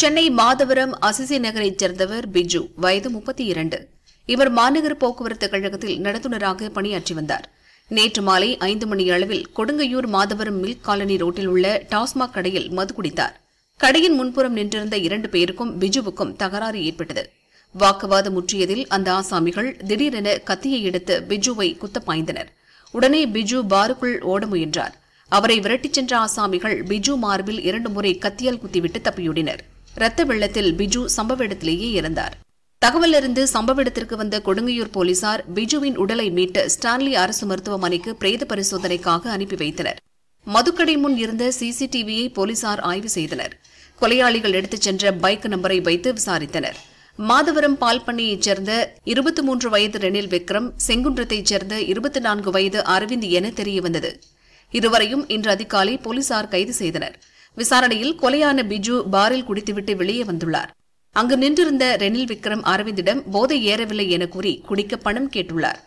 Chennai Madhavaram Assisi நகரைச் சேர்ந்தவர் பிஜு வயது முப்பத்தி இரண்டு இவர் மாநகர போக்குவரத்து கழகத்தில் நடத்துனராக பணியாற்றி வந்தார் நேற்று மாலை ஐந்து மணி அளவில் கொடுங்கையூர் மாதவரம் மில்க் காலனி ரோட்டில் உள்ள டாஸ்மாக் கடையில் மது குடித்தார் கடையின் முன்புறம் நின்றிருந்த இரண்டு பேருக்கும் பிஜுவுக்கும் தகராறு ஏற்பட்டது வாக்குவாதம் முற்றியதில் அந்த ஆசாமிகள் திடீரென கத்தியை எடுத்து பிஜுவை குத்தப்பாய்ந்தனர் பாய்ந்தனர் உடனே பிஜு பாருக்குள் ஓட முயன்றார் அவரை விரட்டிச் சென்ற ஆசாமிகள் பிஜு மார்பில் இரண்டு முறை கத்தியால் குத்திவிட்டு தப்பியோடினர் ரத்த வெள்ளத்தில் பிஜு சம்பவ இடத்திலேயே இறந்தார் தகவலிருந்து சம்பவ இடத்திற்கு வந்த கொடுங்கையூர் போலீசார் பிஜுவின் உடலை மீட்டு ஸ்டான்லி அரசு மருத்துவமனைக்கு பிரேத பரிசோதனைக்காக அனுப்பி வைத்தனர் மதுக்கடை முன் இருந்த சிசிடிவியை போலீசார் ஆய்வு செய்தனர் கொலையாளிகள் எடுத்துச் சென்ற பைக் நம்பரை வைத்து விசாரித்தனர் மாதவரம் பால் பண்ணியைச் சேர்ந்த இருபத்தி மூன்று வயது ரெனில் விக்ரம் செங்குன்றத்தைச் சேர்ந்த இருபத்தி நான்கு வயது அரவிந்த் என தெரியவந்தது இருவரையும் இன்று அதிகாலை போலீசார் கைது செய்தனர் விசாரணையில் கொலையான பிஜு பாரில் குடித்துவிட்டு வெளியே வந்துள்ளார் அங்கு நின்றிருந்த ரெனில் விக்ரம் அரவிந்திடம் போதை ஏறவில்லை என கூறி குடிக்க பணம் கேட்டுள்ளார்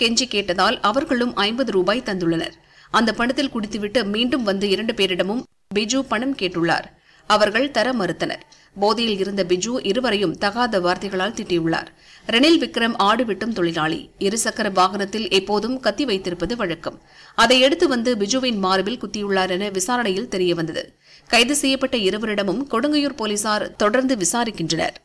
கெஞ்சி கேட்டதால் அவர்களும் ஐம்பது ரூபாய் தந்துள்ளனர் அந்த பணத்தில் குடித்துவிட்டு மீண்டும் வந்து இரண்டு பேரிடமும் பிஜு பணம் கேட்டுள்ளார் அவர்கள் தர மறுத்தனர் போதையில் இருந்த பிஜு இருவரையும் தகாத வார்த்தைகளால் திட்டியுள்ளார் ரணில் விக்ரம் ஆடுவிட்டும் தொழிலாளி இருசக்கர வாகனத்தில் எப்போதும் கத்தி வைத்திருப்பது வழக்கம் அதை எடுத்து வந்து பிஜுவின் மார்பில் குத்தியுள்ளார் என விசாரணையில் தெரியவந்தது கைது செய்யப்பட்ட இருவரிடமும் கொடுங்கையூர் போலீசார் தொடர்ந்து விசாரிக்கின்றனர்